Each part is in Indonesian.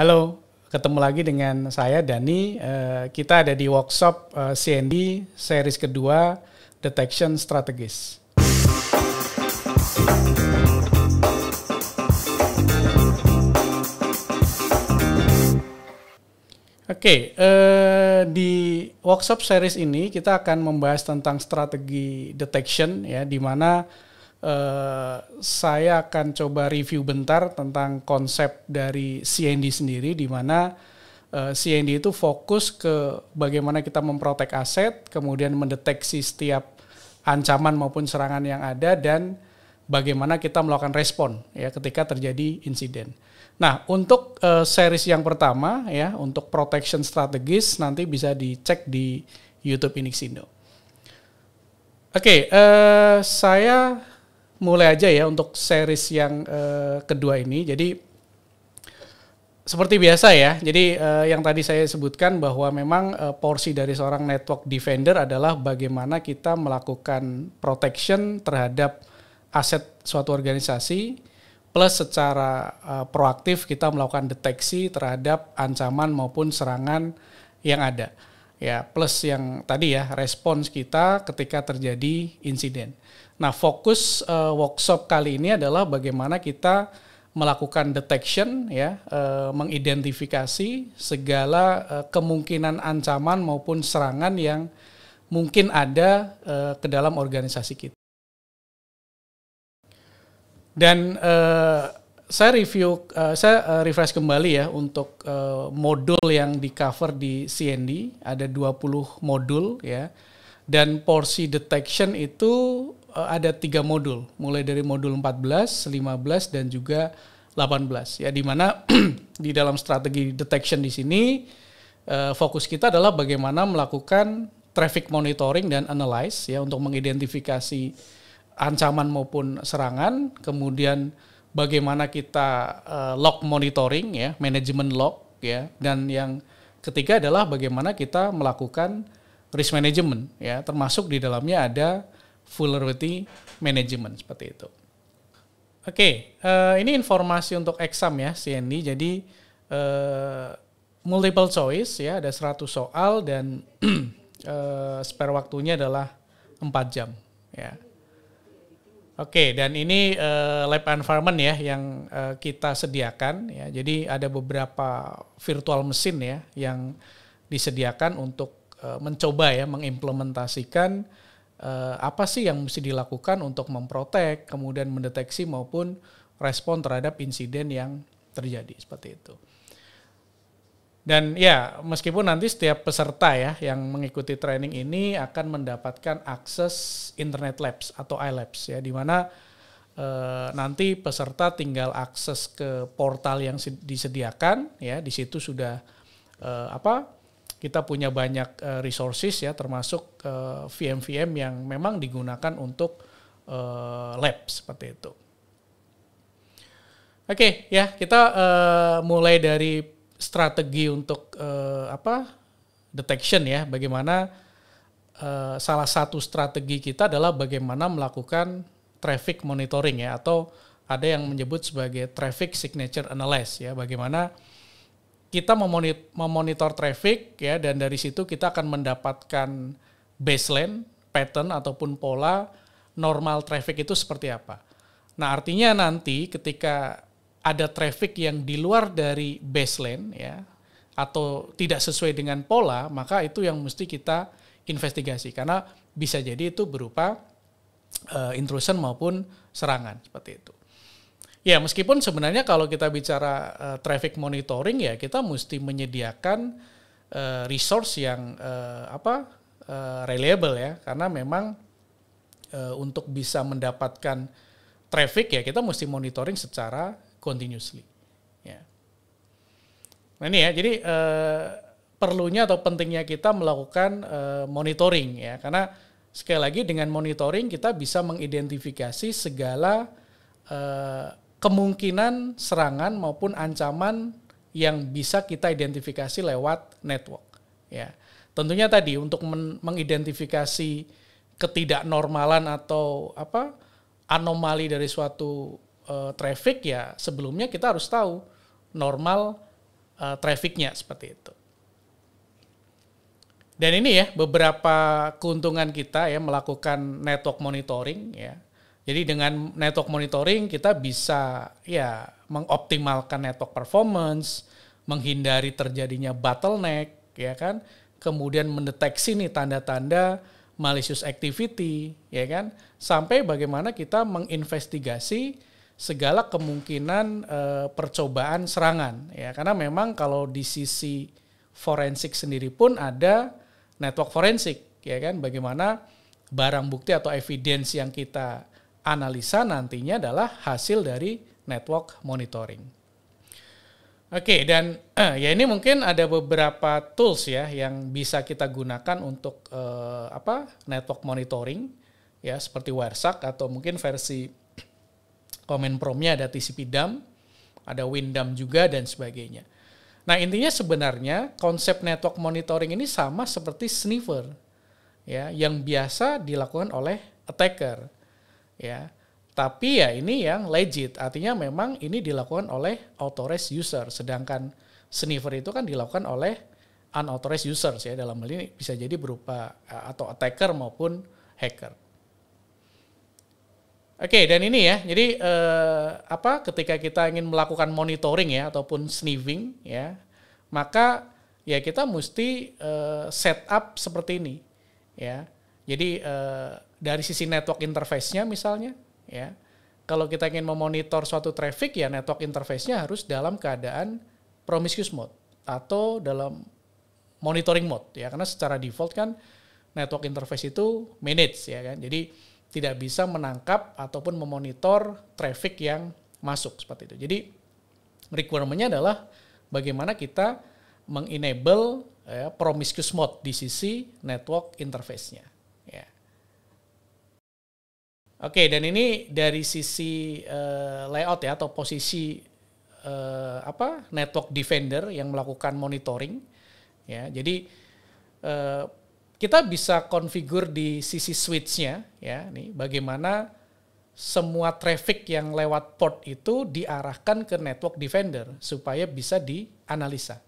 Halo, ketemu lagi dengan saya Dani. Eh, kita ada di workshop eh, CND series kedua Detection Strategis. Oke, eh, di workshop series ini kita akan membahas tentang strategi detection ya, di mana Eh, saya akan coba review bentar tentang konsep dari CND sendiri di mana eh, CND itu fokus ke bagaimana kita memprotek aset, kemudian mendeteksi setiap ancaman maupun serangan yang ada dan bagaimana kita melakukan respon ya ketika terjadi insiden. Nah, untuk uh, series yang pertama ya untuk protection strategis nanti bisa dicek di YouTube Inixindo. Oke, okay, uh, saya mulai aja ya untuk series yang uh, kedua ini. Jadi seperti biasa ya. Jadi uh, yang tadi saya sebutkan bahwa memang uh, porsi dari seorang network defender adalah bagaimana kita melakukan protection terhadap aset suatu organisasi plus secara uh, proaktif kita melakukan deteksi terhadap ancaman maupun serangan yang ada. Ya, plus yang tadi ya respons kita ketika terjadi insiden. Nah, fokus uh, workshop kali ini adalah bagaimana kita melakukan detection ya, uh, mengidentifikasi segala uh, kemungkinan ancaman maupun serangan yang mungkin ada uh, ke dalam organisasi kita. Dan uh, saya review, uh, saya refresh kembali ya untuk uh, modul yang di cover di CND ada 20 modul ya. Dan porsi detection itu Eh, ada tiga modul, mulai dari modul 14, 15, dan juga 18. Ya, di mana di dalam strategi detection di sini uh, fokus kita adalah bagaimana melakukan traffic monitoring dan analyze ya untuk mengidentifikasi ancaman maupun serangan, kemudian bagaimana kita uh, log monitoring ya, manajemen log ya, dan yang ketiga adalah bagaimana kita melakukan risk management ya, termasuk di dalamnya ada vulnerability management seperti itu. Oke, okay, uh, eh, ini informasi untuk exam ya CND. Jadi uh, multiple choice ya ada 100 soal dan uh, spare waktunya adalah 4 jam ya. Oke, okay, dan ini uh, lab environment ya yang uh, kita sediakan ya. Jadi ada beberapa virtual mesin ya yang disediakan untuk uh, mencoba ya mengimplementasikan uh, apa sih yang mesti dilakukan untuk memprotek, kemudian mendeteksi maupun respon terhadap insiden yang terjadi seperti itu. Dan ya, meskipun nanti setiap peserta ya yang mengikuti training ini akan mendapatkan akses Internet Labs atau iLabs ya, di mana e, nanti peserta tinggal akses ke portal yang disediakan ya, di situ sudah e, apa kita punya banyak uh, resources ya termasuk eh, VM-VM yang memang digunakan untuk uh, lab seperti itu. Oke okay, ya kita uh, mulai dari strategi untuk uh, apa detection ya bagaimana uh, salah satu strategi kita adalah bagaimana melakukan traffic monitoring ya atau ada yang menyebut sebagai traffic signature analysis ya bagaimana uh, kita memonitor traffic ya dan dari situ kita akan mendapatkan baseline pattern ataupun pola normal traffic itu seperti apa. Nah, artinya nanti ketika ada traffic yang di luar dari baseline ya atau tidak sesuai dengan pola, maka itu yang mesti kita investigasi karena bisa jadi itu berupa uh, intrusion maupun serangan seperti itu. Ya, meskipun sebenarnya kalau kita bicara uh, traffic monitoring ya kita mesti menyediakan uh, resource yang uh, apa uh, reliable ya, karena memang uh, untuk bisa mendapatkan traffic ya kita mesti monitoring secara continuously. Ya. Nah ini ya, jadi uh, perlunya atau pentingnya kita melakukan uh, monitoring ya, karena sekali lagi dengan monitoring kita bisa mengidentifikasi segala uh, kemungkinan serangan maupun ancaman yang bisa kita identifikasi lewat network. Ya, tentunya tadi untuk men mengidentifikasi ketidaknormalan atau apa anomali dari suatu uh, traffic ya sebelumnya kita harus tahu normal uh, trafficnya seperti itu. Dan ini ya beberapa keuntungan kita ya melakukan network monitoring ya jadi dengan network monitoring kita bisa ya mengoptimalkan network performance, menghindari terjadinya bottleneck, ya kan? Kemudian mendeteksi nih tanda-tanda malicious activity, ya kan? Sampai bagaimana kita menginvestigasi segala kemungkinan e, percobaan serangan, ya. Karena memang kalau di sisi forensik sendiri pun ada network forensik, ya kan? Bagaimana barang bukti atau evidence yang kita analisa nantinya adalah hasil dari network monitoring. Oke, dan eh, ya ini mungkin ada beberapa tools ya yang bisa kita gunakan untuk eh, apa network monitoring ya seperti Wireshark atau mungkin versi Command Promnya ada TCP dump, ada Windam juga dan sebagainya. Nah intinya sebenarnya konsep network monitoring ini sama seperti sniffer ya yang biasa dilakukan oleh attacker ya. Tapi ya ini yang legit, artinya memang ini dilakukan oleh authorized user, sedangkan sniffer itu kan dilakukan oleh unauthorized users ya dalam hal ini bisa jadi berupa e, atau attacker maupun hacker. Oke, dan ini ya, jadi eh, apa ketika kita ingin melakukan monitoring ya ataupun sniffing ya, maka ya kita mesti eh, setup seperti ini ya jadi eh, dari sisi network interface-nya misalnya, ya kalau kita ingin memonitor suatu traffic ya network interface-nya harus dalam keadaan promiscuous mode atau dalam monitoring mode ya karena secara default kan network interface itu manage ya kan. Jadi tidak bisa menangkap ataupun memonitor traffic yang masuk seperti itu. Jadi requirement-nya adalah bagaimana kita mengenable ya, promiscuous mode di sisi network interface-nya. Oke, dan ini dari sisi uh, layout ya atau posisi uh, apa network defender yang melakukan monitoring ya. Jadi uh, kita bisa konfigur di sisi switchnya ya. Nih bagaimana semua traffic yang lewat port itu diarahkan ke network defender supaya bisa dianalisa.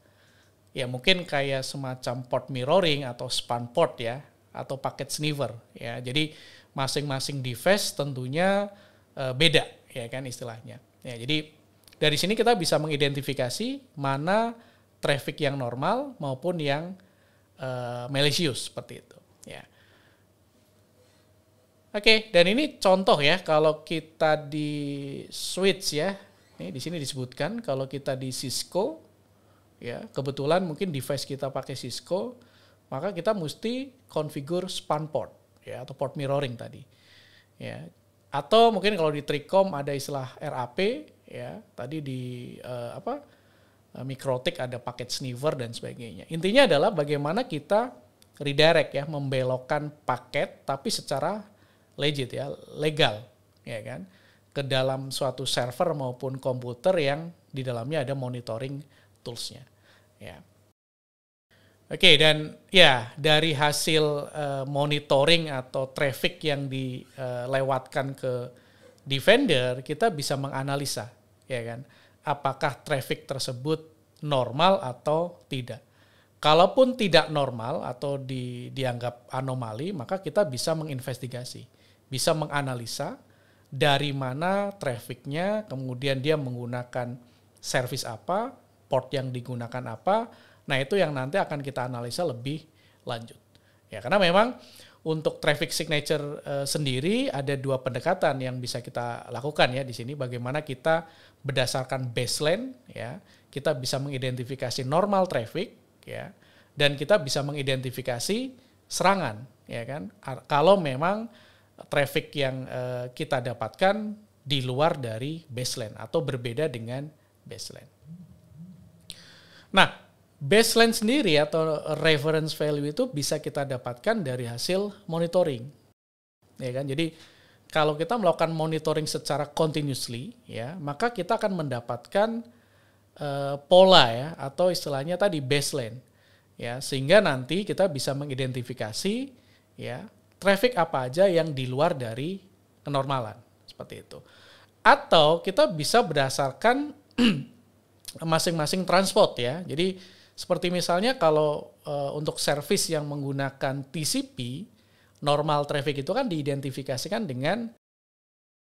Ya mungkin kayak semacam port mirroring atau span port ya atau packet sniffer ya. Jadi masing-masing device tentunya uh, beda ya kan istilahnya. Ya, jadi dari sini kita bisa mengidentifikasi mana traffic yang normal maupun yang uh, malicious seperti itu ya. Oke, dan ini contoh ya kalau kita di switch ya. Ini di sini disebutkan kalau kita di Cisco ya, kebetulan mungkin device kita pakai Cisco, maka kita mesti konfigur span port ya atau port mirroring tadi. Ya. Atau mungkin kalau di trikom ada istilah RAP ya, tadi di uh, apa? Eh, mikrotik ada paket sniffer dan sebagainya. Intinya adalah bagaimana kita redirect ya, membelokkan paket tapi secara legit ya, legal, ya kan? ke dalam suatu server maupun komputer yang di dalamnya ada monitoring toolsnya. Ya. Oke okay, dan ya dari hasil uh, monitoring atau traffic yang dilewatkan ke defender kita bisa menganalisa ya kan apakah traffic tersebut normal atau tidak. Kalaupun tidak normal atau di, dianggap anomali maka kita bisa menginvestigasi, bisa menganalisa dari mana trafficnya, kemudian dia menggunakan service apa, port yang digunakan apa, Nah, itu yang nanti akan kita analisa lebih lanjut. Ya, karena memang untuk traffic signature e, sendiri ada dua pendekatan yang bisa kita lakukan ya di sini bagaimana kita berdasarkan baseline ya, kita bisa mengidentifikasi normal traffic ya dan kita bisa mengidentifikasi serangan ya kan kalau memang traffic yang e, kita dapatkan di luar dari baseline atau berbeda dengan baseline. Nah, baseline sendiri atau reference value itu bisa kita dapatkan dari hasil monitoring. Ya kan? Jadi kalau kita melakukan monitoring secara continuously ya, maka kita akan mendapatkan uh, pola ya atau istilahnya tadi baseline. Ya, sehingga nanti kita bisa mengidentifikasi ya traffic apa aja yang di luar dari kenormalan seperti itu. Atau kita bisa berdasarkan masing-masing transport ya. Jadi seperti misalnya kalau uh, untuk service yang menggunakan TCP, normal traffic itu kan diidentifikasikan dengan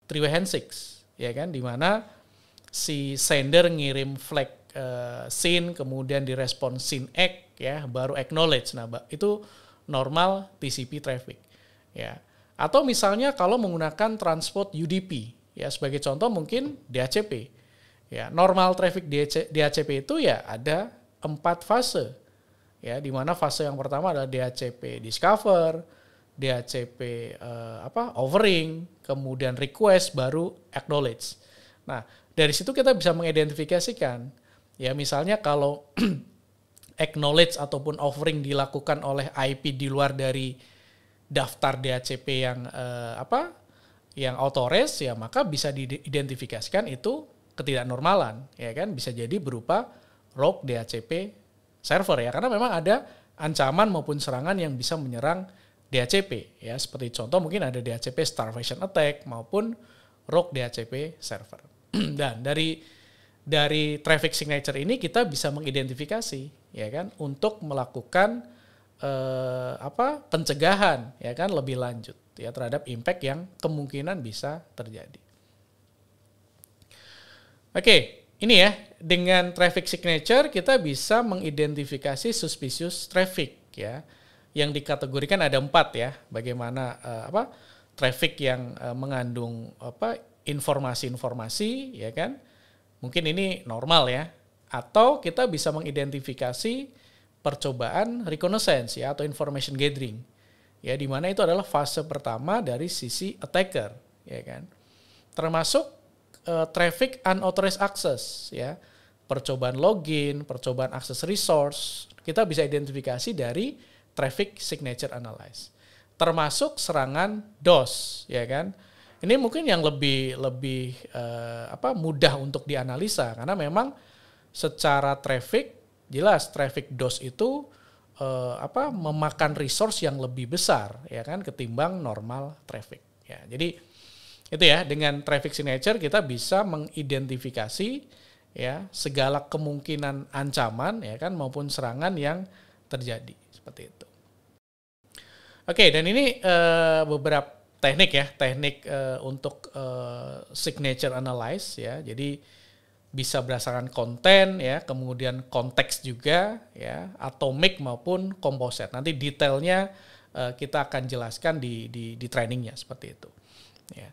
three-way handshakes, ya kan, di mana si sender ngirim flag uh, eh, SYN, kemudian direspon SYN ACK, ya, baru acknowledge. Nah, itu normal TCP traffic, ya. Atau misalnya kalau menggunakan transport UDP, ya, sebagai contoh mungkin DHCP. Ya, normal traffic DHCP itu ya ada empat fase. Ya, di mana fase yang pertama adalah DHCP discover, DHCP eh, apa offering, kemudian request baru acknowledge. Nah, dari situ kita bisa mengidentifikasikan ya misalnya kalau acknowledge ataupun offering dilakukan oleh IP di luar dari daftar DHCP yang eh, apa yang authorized ya maka bisa diidentifikasikan itu ketidaknormalan ya kan bisa jadi berupa Rock DHCP, server ya. Karena memang ada ancaman maupun serangan yang bisa menyerang DHCP ya. Seperti contoh mungkin ada DHCP starvation attack maupun Rock DHCP server. Dan dari dari traffic signature ini kita bisa mengidentifikasi ya kan untuk melakukan eh, apa pencegahan ya kan lebih lanjut ya terhadap impact yang kemungkinan bisa terjadi. Oke, ini ya dengan traffic signature kita bisa mengidentifikasi suspicious traffic ya yang dikategorikan ada empat ya bagaimana uh, apa traffic yang uh, mengandung apa informasi-informasi ya kan mungkin ini normal ya atau kita bisa mengidentifikasi percobaan reconnaissance ya atau information gathering ya di mana itu adalah fase pertama dari sisi attacker ya kan termasuk uh, traffic unauthorized access ya. Percobaan login, percobaan akses resource, kita bisa identifikasi dari traffic signature analyze. Termasuk serangan DOS, ya kan? Ini mungkin yang lebih lebih uh, apa mudah untuk dianalisa karena memang secara traffic jelas traffic DOS itu uh, apa memakan resource yang lebih besar ya kan ketimbang normal traffic ya jadi itu ya dengan traffic signature kita bisa mengidentifikasi ya segala kemungkinan ancaman ya kan maupun serangan yang terjadi seperti itu. Oke, dan ini uh, beberapa teknik ya, teknik uh, untuk uh, signature analyze ya. Jadi bisa berdasarkan konten ya, kemudian konteks juga ya, atomic maupun komposit. Nanti detailnya uh, kita akan jelaskan di di, di trainingnya seperti itu. Ya.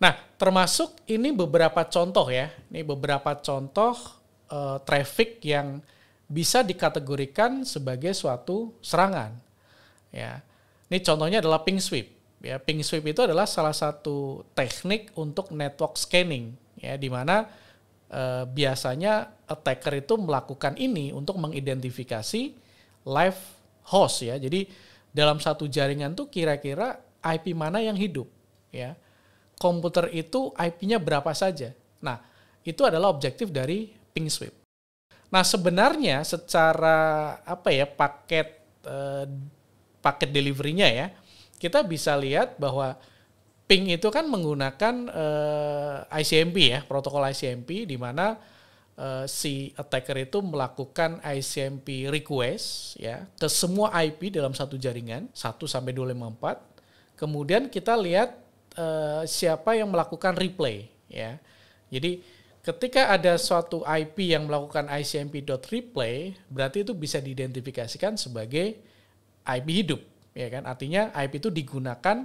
Nah, termasuk ini beberapa contoh ya. Ini beberapa contoh uh, traffic yang bisa dikategorikan sebagai suatu serangan. Ya. Ini contohnya adalah ping sweep. Ya, ping sweep itu adalah salah satu teknik untuk network scanning ya di mana uh, biasanya attacker itu melakukan ini untuk mengidentifikasi live host ya. Jadi dalam satu jaringan tuh kira-kira IP mana yang hidup ya komputer itu IP-nya berapa saja. Nah, itu adalah objektif dari ping sweep. Nah, sebenarnya secara apa ya paket eh, paket delivery-nya ya, kita bisa lihat bahwa ping itu kan menggunakan eh, ICMP ya, protokol ICMP di mana eh, si attacker itu melakukan ICMP request ya ke semua IP dalam satu jaringan 1 sampai 254. Kemudian kita lihat Eh, siapa yang melakukan replay ya. Jadi ketika ada suatu IP yang melakukan ICMP replay berarti itu bisa diidentifikasikan sebagai IP hidup ya kan. Artinya IP itu digunakan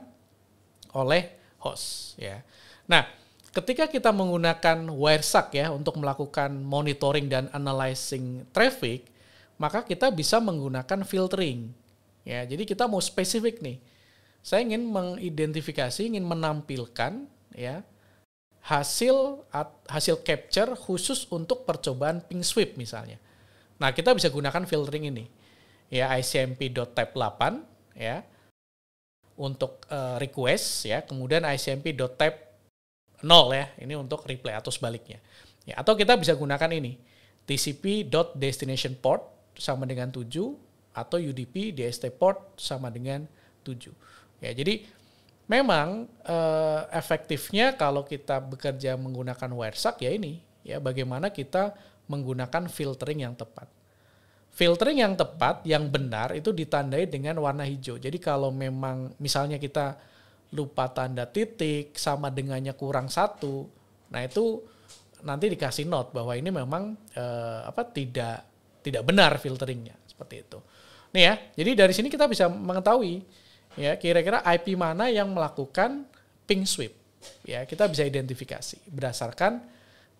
oleh host ya. Nah, ketika kita menggunakan Wireshark ya untuk melakukan monitoring dan analyzing traffic, maka kita bisa menggunakan filtering. Ya, jadi kita mau spesifik nih saya ingin mengidentifikasi, ingin menampilkan ya hasil hasil capture khusus untuk percobaan ping sweep misalnya. Nah, kita bisa gunakan filtering ini. Ya icmp.tab8 ya untuk uh, request ya, kemudian icmp.tab0 ya, ini untuk replay atau sebaliknya. Ya, atau kita bisa gunakan ini port sama dengan 7 atau udp dst port sama dengan 7. Ya, jadi memang eh, efektifnya kalau kita bekerja menggunakan Wiresack ya ini, ya bagaimana kita menggunakan filtering yang tepat. Filtering yang tepat, yang benar itu ditandai dengan warna hijau. Jadi kalau memang misalnya kita lupa tanda titik sama dengannya kurang satu, nah itu nanti dikasih note bahwa ini memang eh, apa tidak tidak benar filteringnya seperti itu. Nih ya, jadi dari sini kita bisa mengetahui ya kira-kira IP mana yang melakukan ping sweep ya kita bisa identifikasi berdasarkan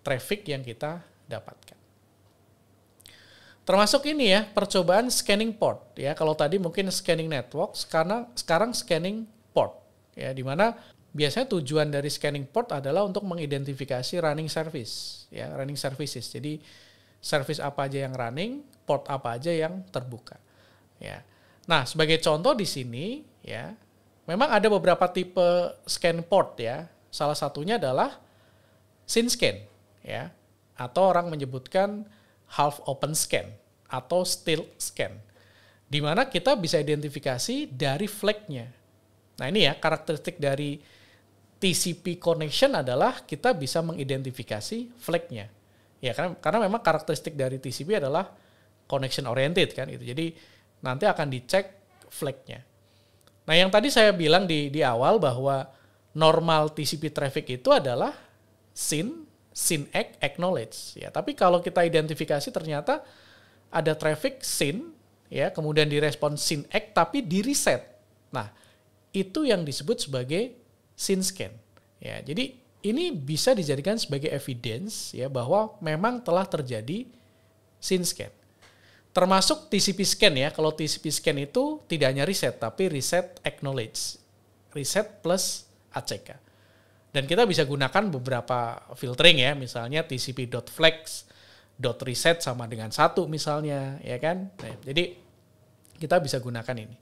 traffic yang kita dapatkan termasuk ini ya percobaan scanning port ya kalau tadi mungkin scanning network karena sekarang scanning port ya di mana biasanya tujuan dari scanning port adalah untuk mengidentifikasi running service ya running services jadi service apa aja yang running port apa aja yang terbuka ya Nah, sebagai contoh di sini ya, memang ada beberapa tipe scan port ya. Salah satunya adalah scene scan ya, atau orang menyebutkan half open scan atau still scan. Di mana kita bisa identifikasi dari flag-nya. Nah, ini ya karakteristik dari TCP connection adalah kita bisa mengidentifikasi flag-nya. Ya, karena karena memang karakteristik dari TCP adalah connection oriented kan itu. Jadi nanti akan dicek flagnya. Nah yang tadi saya bilang di, di awal bahwa normal TCP traffic itu adalah SYN, SYN ACK, acknowledge. Ya, tapi kalau kita identifikasi ternyata ada traffic SYN, ya kemudian direspon SYN ACK tapi di reset. Nah itu yang disebut sebagai SYN scan. Ya, jadi ini bisa dijadikan sebagai evidence ya bahwa memang telah terjadi SYN scan. Termasuk TCP scan ya. Kalau TCP scan itu tidak hanya reset tapi reset acknowledge. Reset plus ACK. Dan kita bisa gunakan beberapa filtering ya, misalnya tcp.flex, dot reset sama dengan satu misalnya, ya kan? Nah, jadi kita bisa gunakan ini,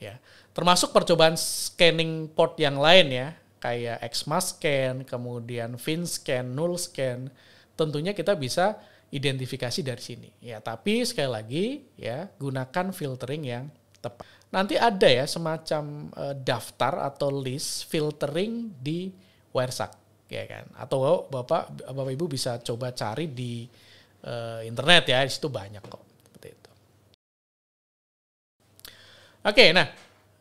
ya. Termasuk percobaan scanning port yang lain ya, kayak XMAS scan, kemudian Fin scan null scan Tentunya kita bisa identifikasi dari sini. Ya, tapi sekali lagi ya gunakan filtering yang tepat. Nanti ada ya semacam uh, daftar atau list filtering di Wersak ya kan. Atau Bapak Bapak Ibu bisa coba cari di uh, internet ya, di situ banyak kok seperti itu. Oke, nah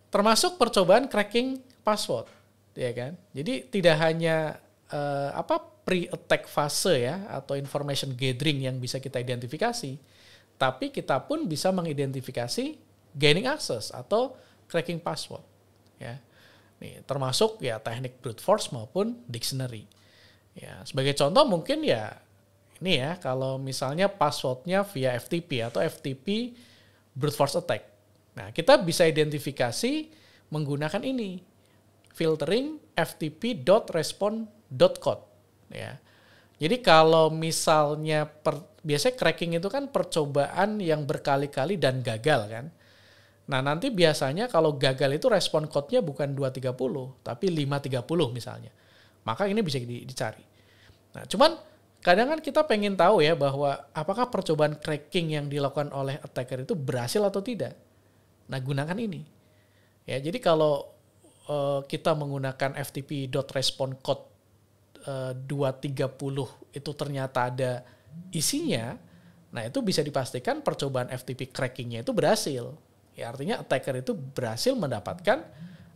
termasuk percobaan cracking password ya kan. Jadi tidak hanya uh, apa pre-attack fase ya atau information gathering yang bisa kita identifikasi, tapi kita pun bisa mengidentifikasi gaining access atau cracking password ya. Nih, termasuk ya teknik brute force maupun dictionary. Ya, sebagai contoh mungkin ya ini ya kalau misalnya passwordnya via FTP atau FTP brute force attack. Nah, kita bisa identifikasi menggunakan ini filtering ftp.respond.code ya. Jadi kalau misalnya per, biasanya cracking itu kan percobaan yang berkali-kali dan gagal kan. Nah nanti biasanya kalau gagal itu respon code-nya bukan 230 tapi 530 misalnya. Maka ini bisa dicari. Nah cuman kadang kan kita pengen tahu ya bahwa apakah percobaan cracking yang dilakukan oleh attacker itu berhasil atau tidak. Nah gunakan ini. Ya jadi kalau eh, kita menggunakan ftp.responcode Eh, dua tiga itu ternyata ada isinya, nah itu bisa dipastikan percobaan FTP crackingnya itu berhasil. Ya artinya attacker itu berhasil mendapatkan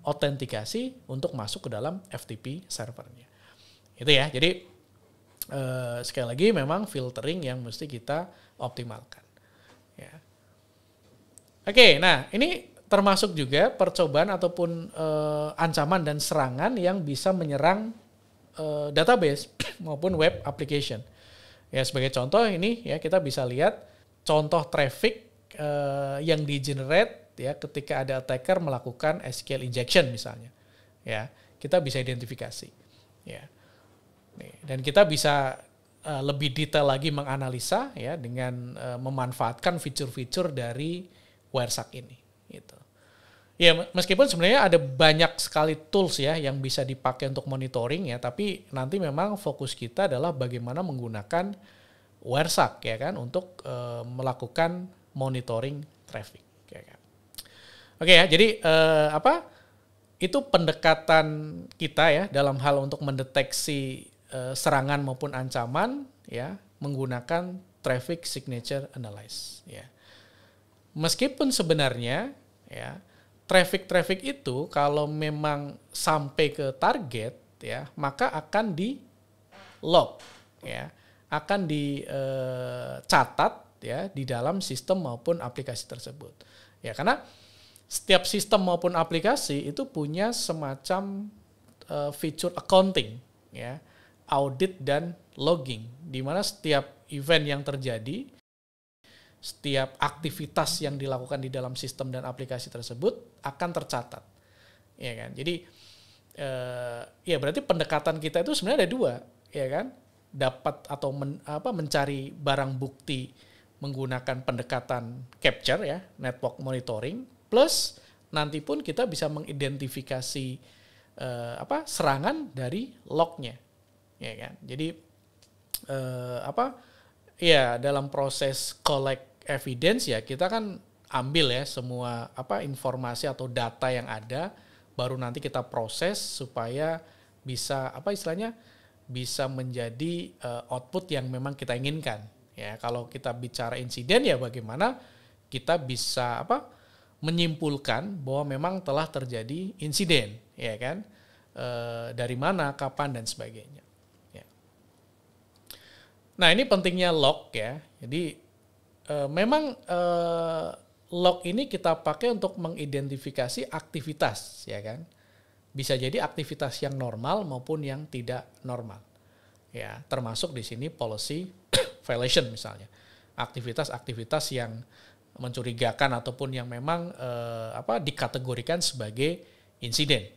autentikasi untuk masuk ke dalam FTP servernya. Itu ya. Jadi eh, sekali lagi memang filtering yang mesti kita optimalkan. Ya. Oke, nah ini termasuk juga percobaan ataupun eh, ancaman dan serangan yang bisa menyerang Eh, database maupun web application. Ya sebagai contoh ini ya kita bisa lihat contoh traffic uh, yang di generate ya ketika ada attacker melakukan SQL injection misalnya. Ya, kita bisa identifikasi. Ya. dan kita bisa uh, lebih detail lagi menganalisa ya dengan uh, memanfaatkan fitur-fitur dari Wiresack ini gitu. Ya, meskipun sebenarnya ada banyak sekali tools ya yang bisa dipakai untuk monitoring ya, tapi nanti memang fokus kita adalah bagaimana menggunakan Wersak ya kan untuk e, melakukan monitoring traffic ya kan. Oke ya, jadi e, apa? Itu pendekatan kita ya dalam hal untuk mendeteksi e, serangan maupun ancaman ya menggunakan traffic signature analysis ya. Meskipun sebenarnya ya traffic-traffic itu kalau memang sampai ke target ya, maka akan di log ya, akan dicatat eh, e, ya di dalam sistem maupun aplikasi tersebut. Ya, karena setiap sistem maupun aplikasi itu punya semacam e, fitur accounting ya, audit dan logging di mana setiap event yang terjadi setiap aktivitas yang dilakukan di dalam sistem dan aplikasi tersebut akan tercatat. Ya kan? Jadi eh, ya berarti pendekatan kita itu sebenarnya ada dua, ya kan? Dapat atau men, apa mencari barang bukti menggunakan pendekatan capture ya, network monitoring plus nanti pun kita bisa mengidentifikasi eh, apa serangan dari lognya. Ya kan? Jadi eh, apa ya dalam proses collect evidence ya kita kan ambil ya semua apa informasi atau data yang ada baru nanti kita proses supaya bisa apa istilahnya bisa menjadi uh, output yang memang kita inginkan ya kalau kita bicara insiden ya bagaimana kita bisa apa menyimpulkan bahwa memang telah terjadi insiden ya kan e, dari mana kapan dan sebagainya ya. nah ini pentingnya log ya jadi Eh, memang uh, eh, log ini kita pakai untuk mengidentifikasi aktivitas, ya kan? Bisa jadi aktivitas yang normal maupun yang tidak normal. Ya, termasuk di sini policy violation misalnya. Aktivitas-aktivitas yang mencurigakan ataupun yang memang eh, apa dikategorikan sebagai insiden.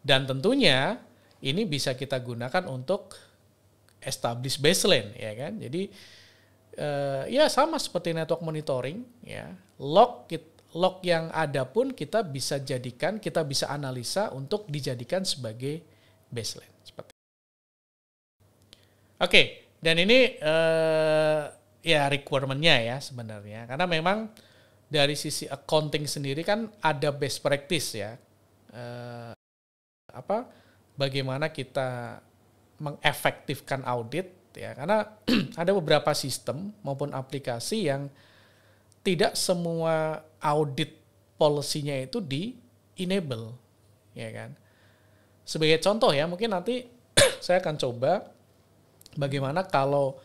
Dan tentunya ini bisa kita gunakan untuk establish baseline, ya kan? Jadi uh, ya sama seperti network monitoring ya log log yang ada pun kita bisa jadikan kita bisa analisa untuk dijadikan sebagai baseline seperti oke okay, dan ini uh, ya requirementnya ya sebenarnya karena memang dari sisi accounting sendiri kan ada best practice ya uh, apa bagaimana kita mengefektifkan audit ya karena ada beberapa sistem maupun aplikasi yang tidak semua audit polisinya itu di enable ya kan sebagai contoh ya mungkin nanti saya akan coba bagaimana kalau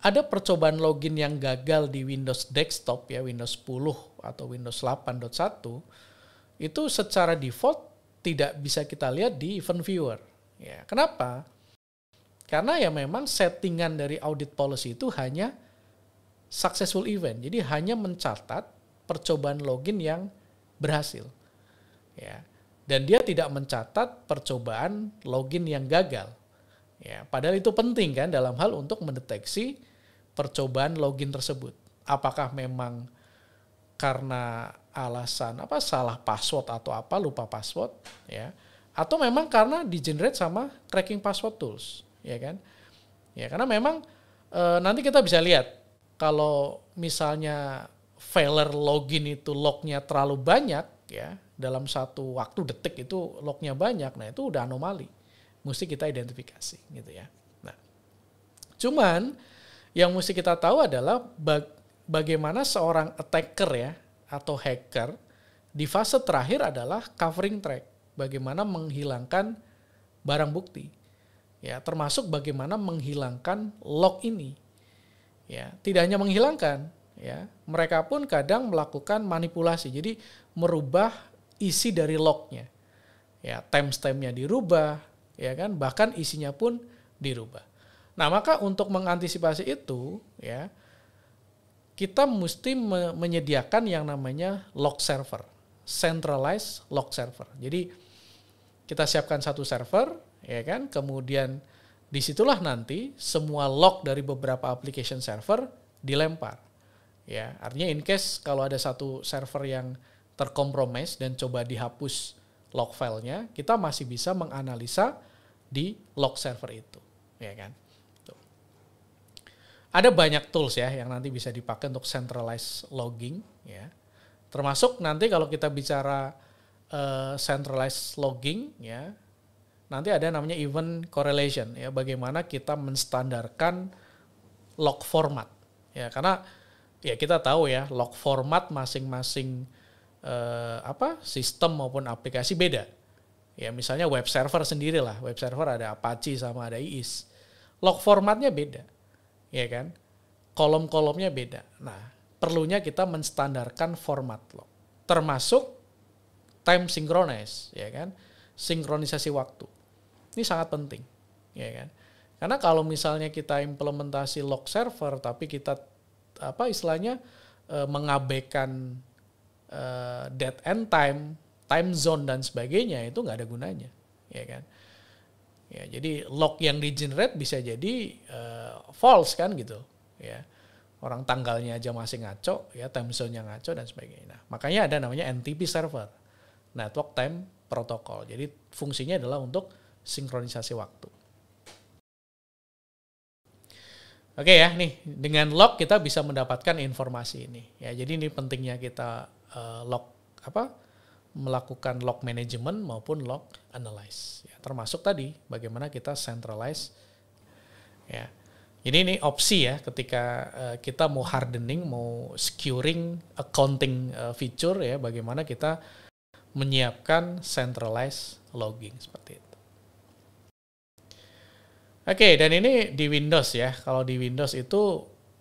ada percobaan login yang gagal di Windows desktop ya Windows 10 atau Windows 8.1 itu secara default tidak bisa kita lihat di event viewer ya kenapa karena ya memang settingan dari audit policy itu hanya successful event. Jadi hanya mencatat percobaan login yang berhasil. Ya. Dan dia tidak mencatat percobaan login yang gagal. Ya, padahal itu penting kan dalam hal untuk mendeteksi percobaan login tersebut. Apakah memang karena alasan apa salah password atau apa lupa password ya atau memang karena di generate sama tracking password tools ya kan? Ya karena memang e, nanti kita bisa lihat kalau misalnya failure login itu lognya terlalu banyak ya dalam satu waktu detik itu lognya banyak, nah itu udah anomali, mesti kita identifikasi gitu ya. Nah, cuman yang mesti kita tahu adalah bag, bagaimana seorang attacker ya atau hacker di fase terakhir adalah covering track, bagaimana menghilangkan barang bukti ya termasuk bagaimana menghilangkan log ini ya tidak hanya menghilangkan ya mereka pun kadang melakukan manipulasi jadi merubah isi dari lognya ya timestampnya dirubah ya kan bahkan isinya pun dirubah nah maka untuk mengantisipasi itu ya kita mesti me menyediakan yang namanya log server centralized log server jadi kita siapkan satu server ya kan? Kemudian disitulah nanti semua log dari beberapa application server dilempar. Ya, artinya in case kalau ada satu server yang terkompromis dan coba dihapus log filenya, kita masih bisa menganalisa di log server itu, ya kan? Tuh. Ada banyak tools ya yang nanti bisa dipakai untuk centralized logging, ya. Termasuk nanti kalau kita bicara uh, centralized logging, ya, nanti ada namanya event correlation ya bagaimana kita menstandarkan log format ya karena ya kita tahu ya log format masing-masing eh, apa sistem maupun aplikasi beda ya misalnya web server sendiri lah web server ada Apache sama ada IIS log formatnya beda ya kan kolom-kolomnya beda nah perlunya kita menstandarkan format log termasuk time synchronize ya kan sinkronisasi waktu ini sangat penting, ya kan? Karena kalau misalnya kita implementasi log server tapi kita apa istilahnya eh, mengabaikan e, dead end time, time zone dan sebagainya itu nggak ada gunanya, ya kan? Ya, jadi log yang di generate bisa jadi e, false kan gitu, ya. Orang tanggalnya aja masih ngaco, ya time zone-nya ngaco dan sebagainya. Nah, makanya ada namanya NTP server, Network Time Protocol. Jadi fungsinya adalah untuk sinkronisasi waktu. Oke ya, nih dengan log kita bisa mendapatkan informasi ini. Ya, jadi ini pentingnya kita uh, log apa melakukan log management maupun log analyze. Ya, termasuk tadi bagaimana kita centralize. Ya, jadi ini opsi ya ketika uh, kita mau hardening, mau securing accounting uh, feature ya, bagaimana kita menyiapkan centralized logging seperti itu. Oke, okay, dan ini di Windows ya. Kalau di Windows itu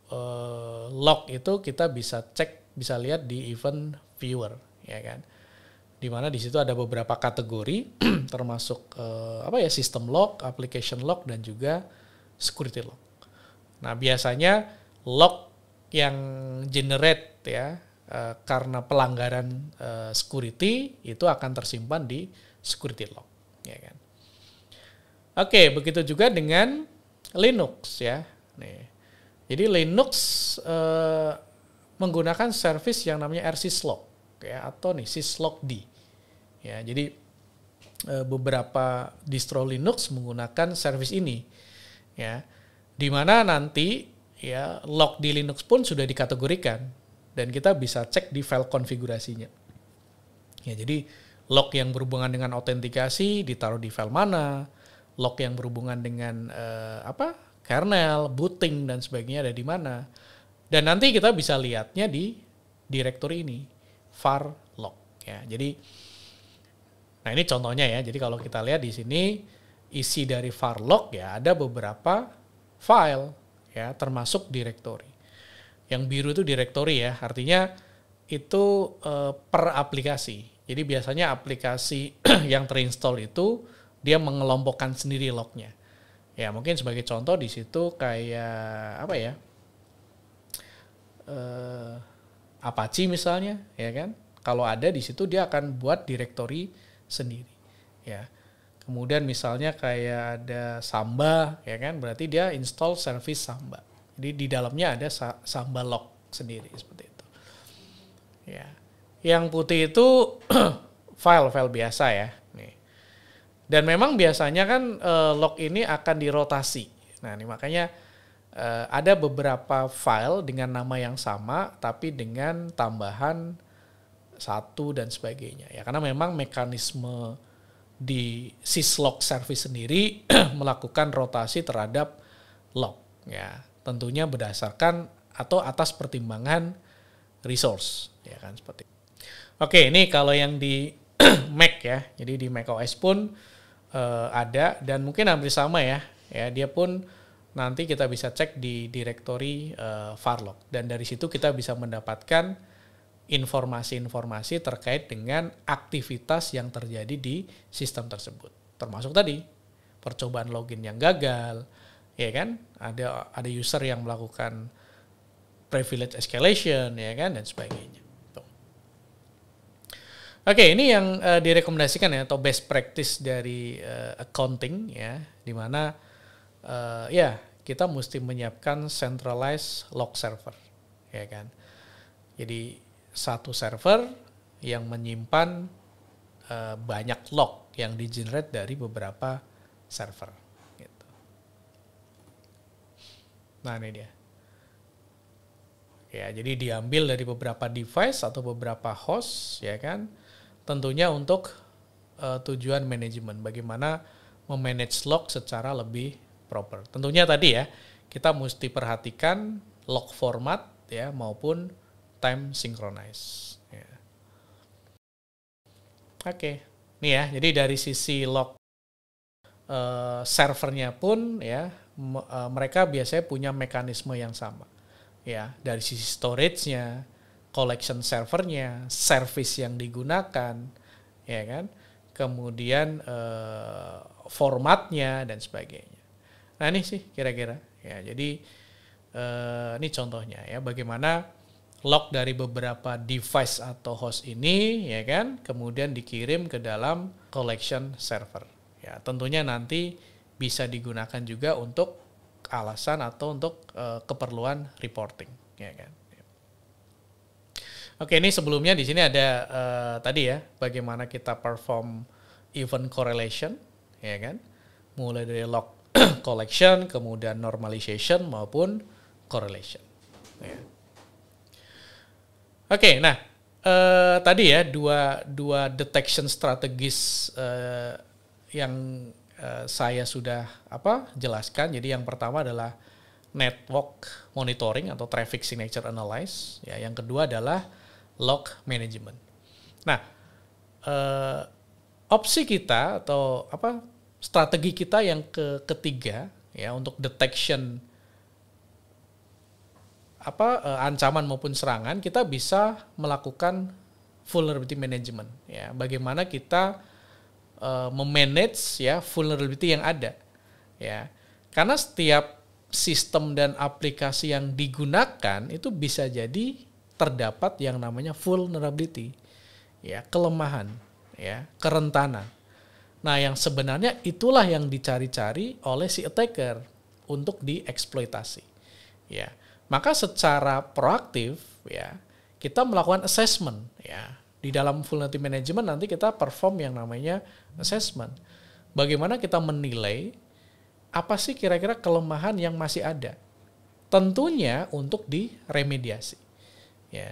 uh, log itu kita bisa cek, bisa lihat di event viewer, ya kan? Dimana di situ ada beberapa kategori, termasuk uh, apa ya System log, application log, dan juga security log. Nah biasanya log yang generate ya uh, karena pelanggaran uh, security itu akan tersimpan di security log, ya kan? Oke, begitu juga dengan Linux ya. Nih. Jadi Linux uh, menggunakan service yang namanya rcslog ya atau nih syslogd. Ya, jadi uh, beberapa distro Linux menggunakan service ini. Ya. Di mana nanti ya log di Linux pun sudah dikategorikan dan kita bisa cek di file konfigurasinya. Ya, jadi log yang berhubungan dengan autentikasi ditaruh di file mana, lock yang berhubungan dengan uh, apa kernel, booting dan sebagainya ada di mana. Dan nanti kita bisa lihatnya di direktori ini, var log ya. Jadi nah ini contohnya ya. Jadi kalau kita lihat di sini isi dari var log ya ada beberapa file ya termasuk direktori. Yang biru itu direktori ya, artinya itu uh, per aplikasi. Jadi biasanya aplikasi yang terinstall itu dia mengelompokkan sendiri lognya. Ya mungkin sebagai contoh di situ kayak apa ya? Uh, Apache misalnya, ya kan? Kalau ada di situ dia akan buat direktori sendiri, ya. Kemudian misalnya kayak ada Samba, ya kan? Berarti dia install service Samba. Jadi di dalamnya ada Samba log sendiri seperti itu. Ya. Yang putih itu file-file biasa ya dan memang biasanya kan uh, log ini akan dirotasi. Nah, ini makanya uh, ada beberapa file dengan nama yang sama tapi dengan tambahan satu dan sebagainya. Ya, karena memang mekanisme di syslog service sendiri melakukan rotasi terhadap log ya. Tentunya berdasarkan atau atas pertimbangan resource ya kan seperti. Oke, ini kalau yang di Mac ya. Jadi di Mac OS pun uh, ada dan mungkin hampir sama ya. Ya, dia pun nanti kita bisa cek di direktori uh, eh, Farlock dan dari situ kita bisa mendapatkan informasi-informasi terkait dengan aktivitas yang terjadi di sistem tersebut. Termasuk tadi percobaan login yang gagal, ya kan? Ada ada user yang melakukan privilege escalation, ya kan dan sebagainya. Oke, okay, ini yang uh, direkomendasikan ya atau best practice dari uh, accounting ya, di mana uh, ya kita mesti menyiapkan centralized log server, ya kan. Jadi satu server yang menyimpan uh, banyak log yang di generate dari beberapa server. Gitu. Nah ini dia. Ya, jadi diambil dari beberapa device atau beberapa host, ya kan? tentunya untuk uh, tujuan manajemen bagaimana memanage log secara lebih proper. Tentunya tadi ya, kita mesti perhatikan log format ya maupun time synchronize. Ya. Oke, okay. nih ya. Jadi dari sisi log uh, eh, servernya pun ya uh, mereka biasanya punya mekanisme yang sama. Ya, dari sisi storage-nya, collection servernya, service yang digunakan, ya kan? Kemudian eh, formatnya dan sebagainya. Nah ini sih kira-kira ya. Jadi eh, ini contohnya ya bagaimana log dari beberapa device atau host ini ya kan kemudian dikirim ke dalam collection server. Ya tentunya nanti bisa digunakan juga untuk alasan atau untuk eh, keperluan reporting ya kan. Oke, ini sebelumnya di sini ada uh, tadi ya, bagaimana kita perform event correlation, ya kan? Mulai dari log collection, kemudian normalization maupun correlation. Ya. Oke, nah uh, tadi ya dua dua detection strategis uh, yang uh, saya sudah apa jelaskan. Jadi yang pertama adalah network monitoring atau traffic signature analyze. Ya, yang kedua adalah log management. Nah, eh, opsi kita atau apa strategi kita yang ke ketiga ya untuk detection apa eh, ancaman maupun serangan kita bisa melakukan vulnerability management ya. Bagaimana kita eh, memanage ya vulnerability yang ada ya. Karena setiap sistem dan aplikasi yang digunakan itu bisa jadi terdapat yang namanya vulnerability, ya kelemahan, ya kerentanan. Nah, yang sebenarnya itulah yang dicari-cari oleh si attacker untuk dieksploitasi. Ya. Maka secara proaktif ya, kita melakukan assessment ya. Di dalam vulnerability management nanti kita perform yang namanya assessment. Bagaimana kita menilai apa sih kira-kira kelemahan yang masih ada? Tentunya untuk diremediasi. Ya.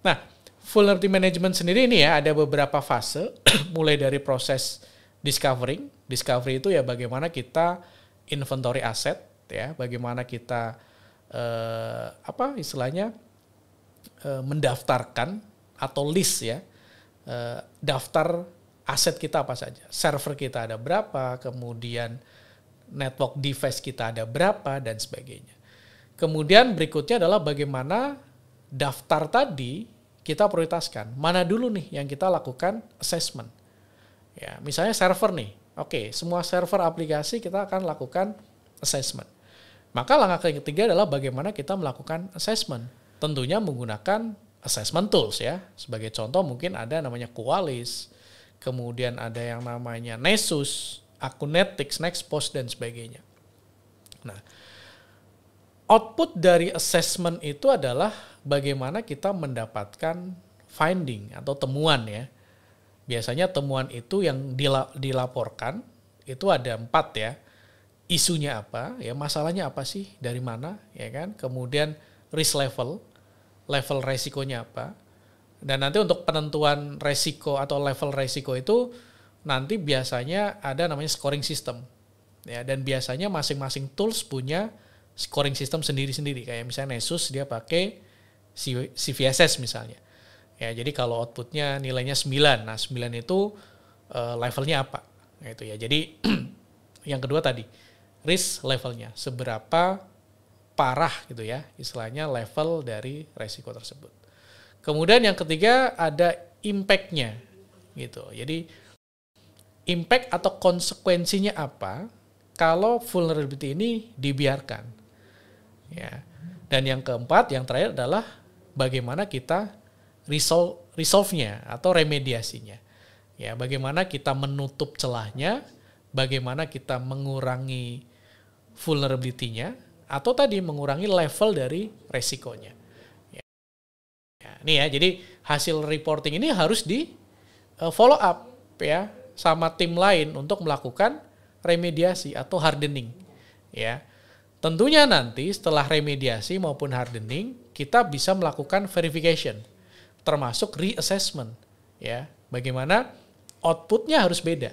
Nah, vulnerability management sendiri ini ya ada beberapa fase, mulai dari proses discovering. Discovery itu ya bagaimana kita inventory aset, ya, bagaimana kita eh, apa istilahnya eh, mendaftarkan atau list ya, eh, daftar aset kita apa saja, server kita ada berapa, kemudian network device kita ada berapa dan sebagainya. Kemudian berikutnya adalah bagaimana daftar tadi kita prioritaskan mana dulu nih yang kita lakukan assessment. Ya, misalnya server nih. Oke, semua server aplikasi kita akan lakukan assessment. Maka langkah ketiga adalah bagaimana kita melakukan assessment. Tentunya menggunakan assessment tools ya. Sebagai contoh mungkin ada namanya Qualys, kemudian ada yang namanya Nessus, Akunetix, Nextpost dan sebagainya. Nah, output dari assessment itu adalah bagaimana kita mendapatkan finding atau temuan ya. Biasanya temuan itu yang dilaporkan itu ada empat ya. Isunya apa, ya masalahnya apa sih, dari mana, ya kan. Kemudian risk level, level resikonya apa. Dan nanti untuk penentuan resiko atau level resiko itu nanti biasanya ada namanya scoring system. Ya, dan biasanya masing-masing tools punya scoring system sendiri-sendiri kayak misalnya Nexus dia pakai CVSS misalnya. Ya, jadi kalau outputnya nilainya 9. Nah, 9 itu uh, levelnya apa? Nah, itu ya. Jadi yang kedua tadi, risk levelnya seberapa parah gitu ya, istilahnya level dari resiko tersebut. Kemudian yang ketiga ada impact-nya gitu. Jadi impact atau konsekuensinya apa kalau vulnerability ini dibiarkan? Ya. Dan yang keempat, yang terakhir adalah bagaimana kita resolve resolve-nya atau remediasinya. Ya, bagaimana kita menutup celahnya, bagaimana kita mengurangi vulnerability-nya atau tadi mengurangi level dari resikonya. Ya. ya. Ini ya, jadi hasil reporting ini harus di eh, follow up ya sama tim lain untuk melakukan remediasi atau hardening. Ya. Tentunya nanti setelah remediasi maupun hardening, kita bisa melakukan verification, termasuk reassessment. Ya, bagaimana outputnya harus beda,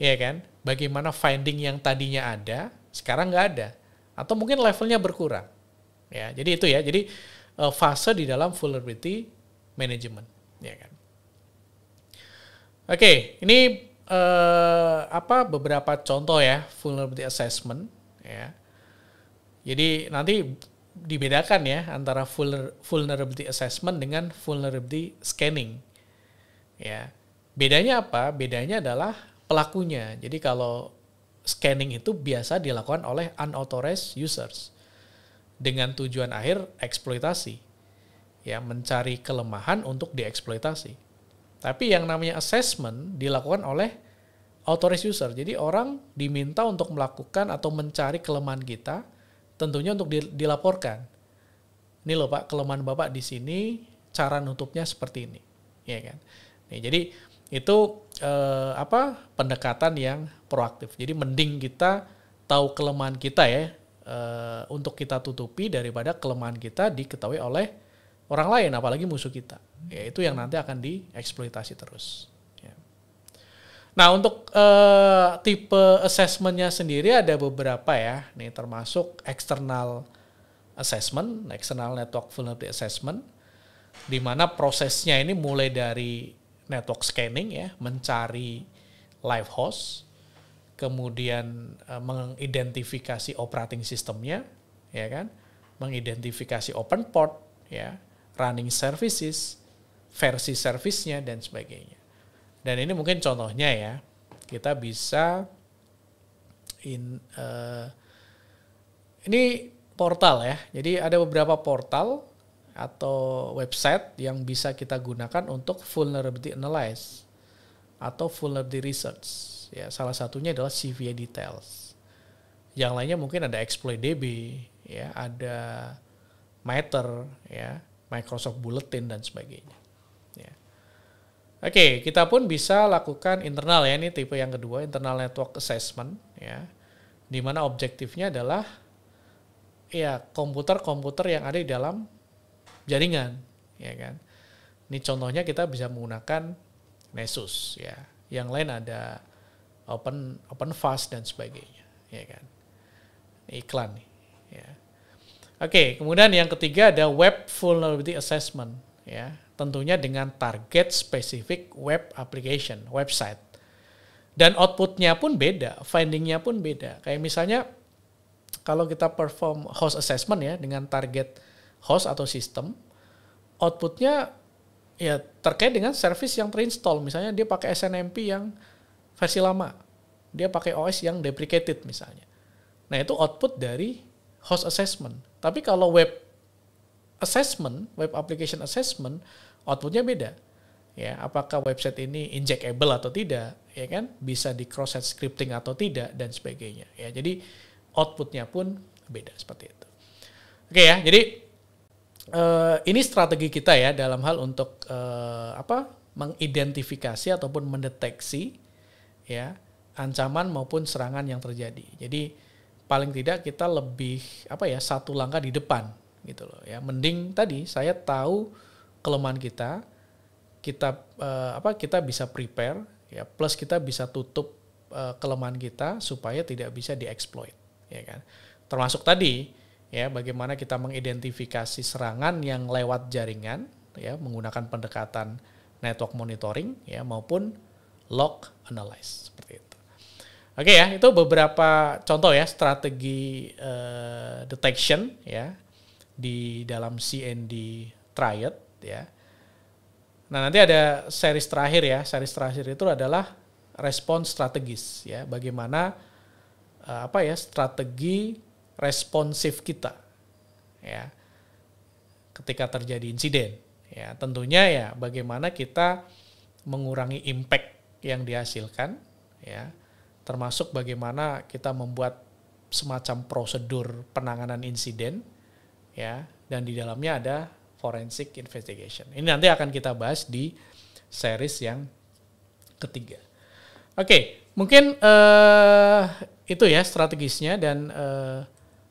ya kan? Bagaimana finding yang tadinya ada sekarang nggak ada, atau mungkin levelnya berkurang. Ya, jadi itu ya. Jadi eh, fase di dalam vulnerability management, ya kan? Oke, ini eh, apa beberapa contoh ya vulnerability assessment, ya jadi nanti dibedakan ya antara full vulnerability assessment dengan vulnerability scanning. Ya. Bedanya apa? Bedanya adalah pelakunya. Jadi kalau scanning itu biasa dilakukan oleh unauthorized users dengan tujuan akhir eksploitasi. Ya, mencari kelemahan untuk dieksploitasi. Tapi yang namanya assessment dilakukan oleh authorized user. Jadi orang diminta untuk melakukan atau mencari kelemahan kita tentunya untuk dilaporkan. Ini loh Pak, kelemahan Bapak di sini, cara nutupnya seperti ini. Ya kan? Nih, jadi itu eh, apa pendekatan yang proaktif. Jadi mending kita tahu kelemahan kita ya eh, untuk kita tutupi daripada kelemahan kita diketahui oleh orang lain apalagi musuh kita. Ya itu yang nanti akan dieksploitasi terus. Nah untuk uh, tipe assessmentnya sendiri ada beberapa ya, nih termasuk external assessment, external network vulnerability assessment, di mana prosesnya ini mulai dari network scanning ya, mencari live host, kemudian uh, mengidentifikasi operating sistemnya, ya kan, mengidentifikasi open port, ya, running services, versi servicenya dan sebagainya. Dan ini mungkin contohnya ya, kita bisa in uh, ini portal ya. Jadi ada beberapa portal atau website yang bisa kita gunakan untuk vulnerability analysis atau vulnerability research. Ya, salah satunya adalah CVA details. Yang lainnya mungkin ada exploit DB, ya, ada Matter, ya, Microsoft Bulletin dan sebagainya. Oke, okay, kita pun bisa lakukan internal ya ini tipe yang kedua internal network assessment ya. Di mana objektifnya adalah ya komputer-komputer yang ada di dalam jaringan ya kan. Ini contohnya kita bisa menggunakan Nessus ya. Yang lain ada Open Open Fast dan sebagainya ya kan. iklan nih ya. Oke, okay, kemudian yang ketiga ada web vulnerability assessment ya tentunya dengan target spesifik web application, website. Dan outputnya pun beda, findingnya pun beda. Kayak misalnya kalau kita perform host assessment ya dengan target host atau sistem, outputnya ya terkait dengan service yang terinstall. Misalnya dia pakai SNMP yang versi lama, dia pakai OS yang deprecated misalnya. Nah itu output dari host assessment. Tapi kalau web assessment, web application assessment, outputnya beda. Ya, apakah website ini injectable atau tidak, ya kan? Bisa di cross site scripting atau tidak dan sebagainya. Ya, jadi outputnya pun beda seperti itu. Oke ya, jadi uh, ini strategi kita ya dalam hal untuk uh, apa? mengidentifikasi ataupun mendeteksi ya ancaman maupun serangan yang terjadi. Jadi paling tidak kita lebih apa ya satu langkah di depan gitu loh ya mending tadi saya tahu kelemahan kita kita uh, apa kita bisa prepare ya plus kita bisa tutup uh, kelemahan kita supaya tidak bisa dieksploit ya kan termasuk tadi ya bagaimana kita mengidentifikasi serangan yang lewat jaringan ya menggunakan pendekatan network monitoring ya maupun log analyze seperti itu Oke ya, itu beberapa contoh ya strategi uh, detection ya di dalam CND Triad ya. Nah, nanti ada seri terakhir ya. seri terakhir itu adalah respon strategis ya. Bagaimana eh, apa ya strategi responsif kita ya ketika terjadi insiden ya tentunya ya bagaimana kita mengurangi impact yang dihasilkan ya termasuk bagaimana kita membuat semacam prosedur penanganan insiden ya dan di dalamnya ada forensic investigation. Ini nanti akan kita bahas di series yang ketiga. Oke, mungkin uh, itu ya strategisnya dan uh,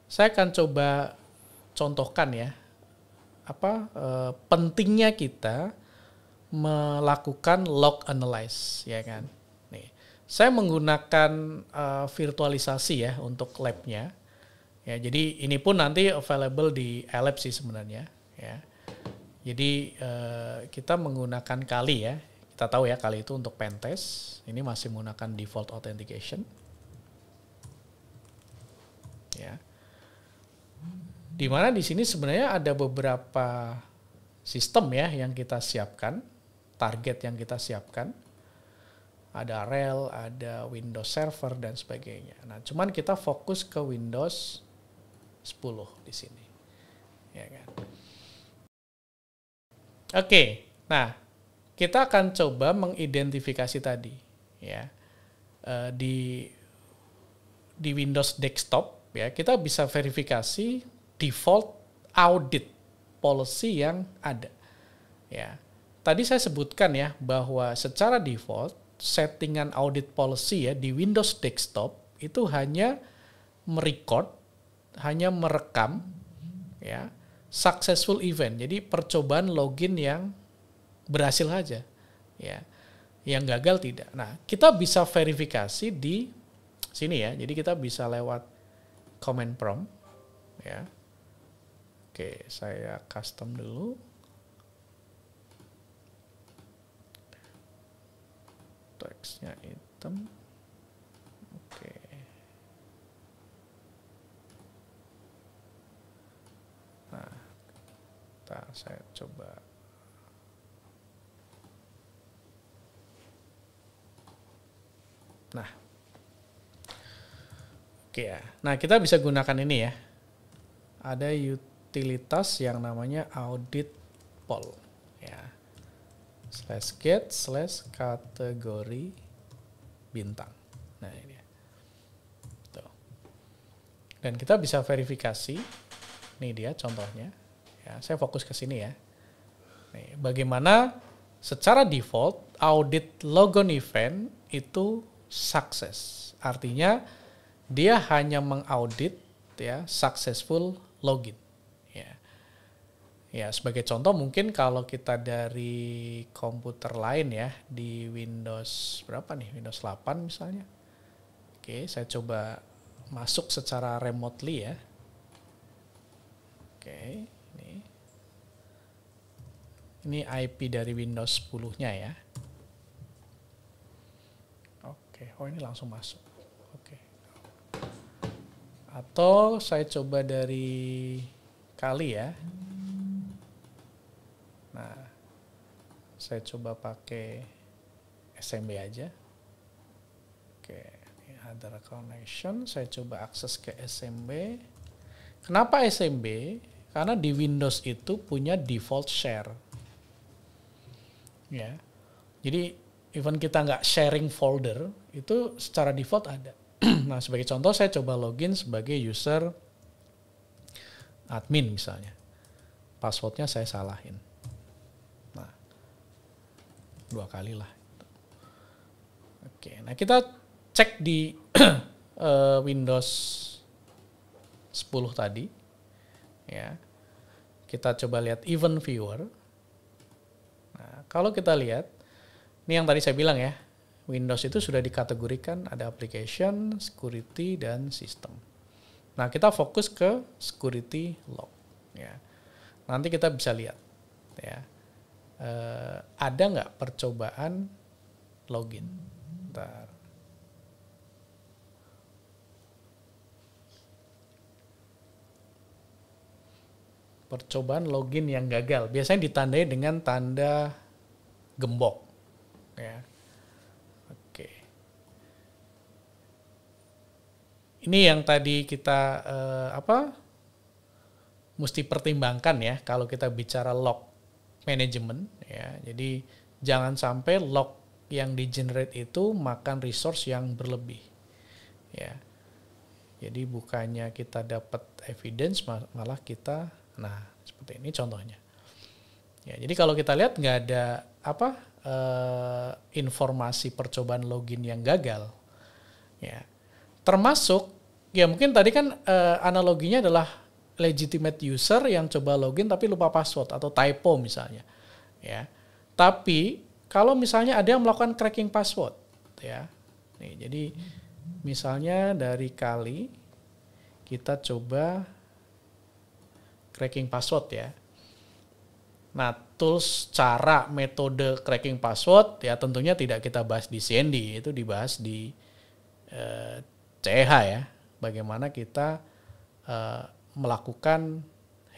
saya akan coba contohkan ya apa uh, pentingnya kita melakukan log analyze ya kan. Nih, saya menggunakan uh, virtualisasi ya untuk labnya Ya, jadi ini pun nanti available di Alep sih sebenarnya, ya. Jadi eh, kita menggunakan kali ya. Kita tahu ya kali itu untuk pentest Ini masih menggunakan default authentication. Ya. Dimana mana di sini sebenarnya ada beberapa sistem ya yang kita siapkan, target yang kita siapkan. Ada rel, ada Windows Server dan sebagainya. Nah, cuman kita fokus ke Windows 10 di sini. Ya kan? Oke, nah kita akan coba mengidentifikasi tadi ya eh, di di Windows desktop ya kita bisa verifikasi default audit policy yang ada ya tadi saya sebutkan ya bahwa secara default settingan audit policy ya di Windows desktop itu hanya merecord hanya merekam ya successful event. Jadi percobaan login yang berhasil saja ya. Yang gagal tidak. Nah, kita bisa verifikasi di sini ya. Jadi kita bisa lewat command prompt ya. Oke, saya custom dulu. Teksnya item Bentar saya coba Nah Oke ya Nah kita bisa gunakan ini ya Ada utilitas yang namanya audit poll ya slash get slash kategori bintang nah ini ya. Tuh. dan kita bisa verifikasi ini dia contohnya Ya, saya fokus ke sini ya. Nih, bagaimana secara default audit logon event itu sukses. Artinya dia hanya mengaudit ya successful login. Ya. ya sebagai contoh mungkin kalau kita dari komputer lain ya di Windows berapa nih Windows 8 misalnya. Oke, saya coba masuk secara remotely ya. Oke. Ini IP dari Windows 10-nya ya. Oke, oh ini langsung masuk. Oke. Atau saya coba dari kali ya. Nah, saya coba pakai SMB aja. Oke, ini ada connection. Saya coba akses ke SMB. Kenapa SMB? Karena di Windows itu punya default share ya jadi even kita nggak sharing folder itu secara default ada nah sebagai contoh saya coba login sebagai user admin misalnya passwordnya saya salahin nah dua kali lah gitu. oke nah kita cek di eh, Windows 10 tadi ya kita coba lihat event viewer kalau kita lihat, ini yang tadi saya bilang ya, Windows itu sudah dikategorikan ada application, security, dan system. Nah, kita fokus ke security log. Ya. Nanti kita bisa lihat, ya, e, ada nggak percobaan login. Bentar. Percobaan login yang gagal biasanya ditandai dengan tanda gembok ya oke ini yang tadi kita eh, apa mesti pertimbangkan ya kalau kita bicara lock management ya jadi jangan sampai lock yang di generate itu makan resource yang berlebih ya jadi bukannya kita dapat evidence malah kita nah seperti ini contohnya ya jadi kalau kita lihat nggak ada apa uh, informasi percobaan login yang gagal. Ya. Termasuk ya mungkin tadi kan uh, analoginya adalah legitimate user yang coba login tapi lupa password atau typo misalnya. Ya. Tapi kalau misalnya ada yang melakukan cracking password ya. Nih, jadi misalnya dari kali kita coba cracking password ya. Nah, tools, cara, metode cracking password ya tentunya tidak kita bahas di CND, itu dibahas di eh, CEH ya. Bagaimana kita eh, melakukan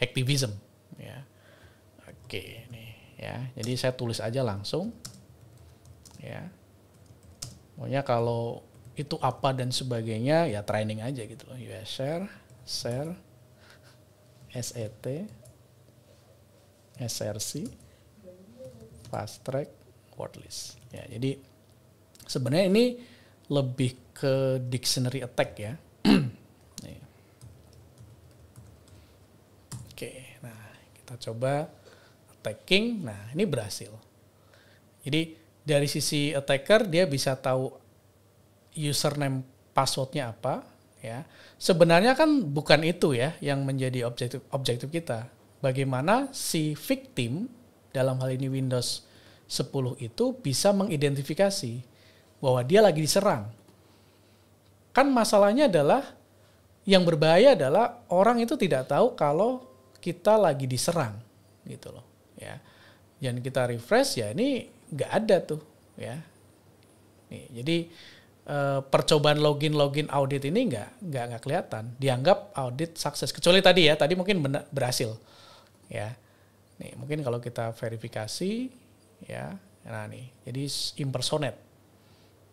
hacktivism ya. Oke, ini ya. Jadi saya tulis aja langsung ya. Pokoknya kalau itu apa dan sebagainya ya training aja gitu loh. Ya, share, SET, SRC, Fast Track, Wordlist. Ya, jadi sebenarnya ini lebih ke dictionary attack ya. Iya. Oke, nah kita coba attacking. Nah, ini berhasil. Jadi dari sisi attacker dia bisa tahu username passwordnya apa ya. Sebenarnya kan bukan itu ya yang menjadi objektif objektif kita bagaimana si victim dalam hal ini Windows 10 itu bisa mengidentifikasi bahwa dia lagi diserang. Kan masalahnya adalah yang berbahaya adalah orang itu tidak tahu kalau kita lagi diserang gitu loh ya. Dan kita refresh ya ini nggak ada tuh ya. Nih, jadi eh, percobaan login login audit ini nggak nggak nggak kelihatan dianggap audit sukses kecuali tadi ya tadi mungkin berhasil ya. Nih, mungkin kalau kita verifikasi ya. Nah, nih. Jadi impersonate.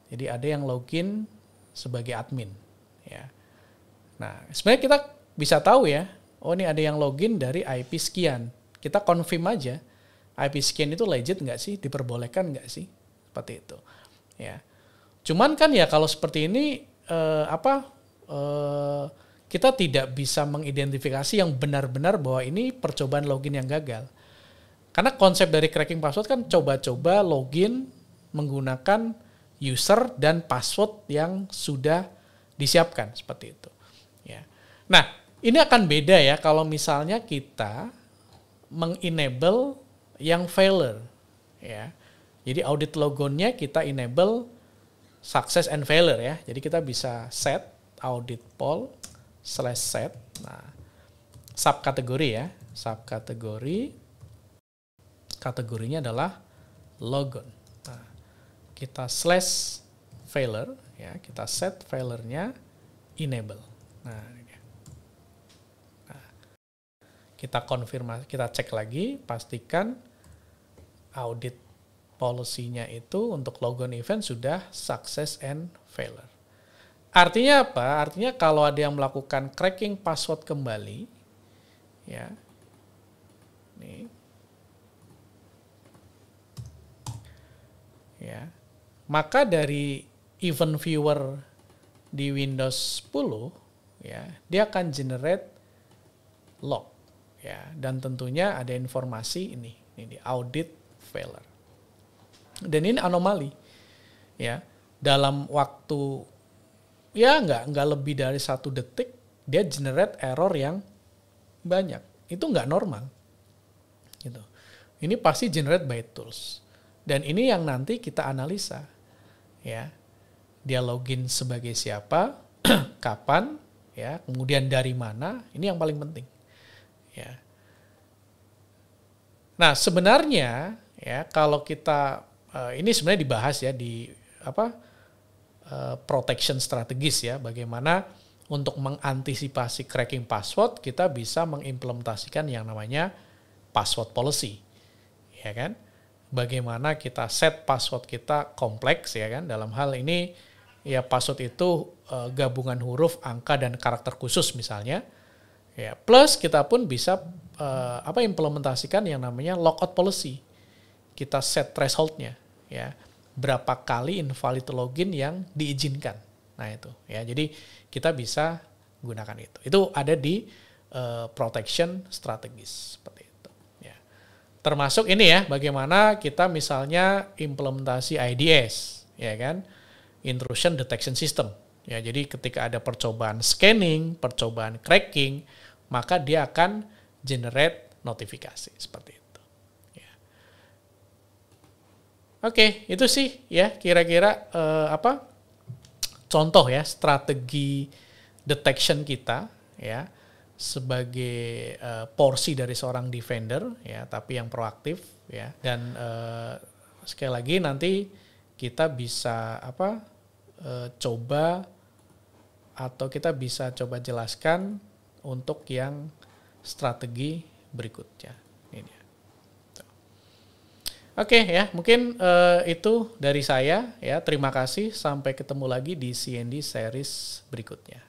Jadi ada yang login sebagai admin ya. Nah, sebenarnya kita bisa tahu ya, oh ini ada yang login dari IP sekian. Kita confirm aja IP sekian itu legit nggak sih, diperbolehkan nggak sih, seperti itu. Ya, cuman kan ya kalau seperti ini eh, apa eh, kita tidak bisa mengidentifikasi yang benar-benar bahwa ini percobaan login yang gagal. Karena konsep dari cracking password kan coba-coba login menggunakan user dan password yang sudah disiapkan seperti itu. Ya. Nah, ini akan beda ya kalau misalnya kita mengenable yang failure ya. Jadi audit logonnya kita enable success and failure ya. Jadi kita bisa set audit poll slash set. Nah, subkategori ya. Subkategori kategorinya adalah logon. Nah, kita slash failure ya, kita set failure enable. Nah, nah kita konfirmasi, kita cek lagi, pastikan audit policy itu untuk logon event sudah success and failure. Artinya apa? Artinya kalau ada yang melakukan cracking password kembali, ya, nih, ya, maka dari event viewer di Windows 10, ya, dia akan generate log, ya, dan tentunya ada informasi ini, ini audit failure. Dan ini anomali, ya, dalam waktu ya nggak nggak lebih dari satu detik dia generate error yang banyak itu nggak normal gitu ini pasti generate by tools dan ini yang nanti kita analisa ya dia login sebagai siapa kapan ya kemudian dari mana ini yang paling penting ya nah sebenarnya ya kalau kita eh, ini sebenarnya dibahas ya di apa Eh, protection strategis ya, bagaimana untuk mengantisipasi cracking password kita bisa mengimplementasikan yang namanya password policy. Ya kan? Bagaimana kita set password kita kompleks ya kan? Dalam hal ini ya password itu e, gabungan huruf, angka dan karakter khusus misalnya. Ya, plus kita pun bisa e, apa implementasikan yang namanya lockout policy. Kita set thresholdnya ya berapa kali invalid login yang diizinkan. Nah itu ya, jadi kita bisa gunakan itu. Itu ada di uh, protection strategis seperti itu. Ya. Termasuk ini ya, bagaimana kita misalnya implementasi IDS, ya kan, intrusion detection system. Ya, jadi ketika ada percobaan scanning, percobaan cracking, maka dia akan generate notifikasi seperti Oke, okay, itu sih ya kira-kira uh, apa contoh ya strategi detection kita ya sebagai uh, porsi dari seorang defender ya, tapi yang proaktif ya. Dan uh, sekali lagi nanti kita bisa apa uh, coba atau kita bisa coba jelaskan untuk yang strategi berikutnya. Oke okay, ya, mungkin uh, itu dari saya ya. Terima kasih, sampai ketemu lagi di CND series berikutnya.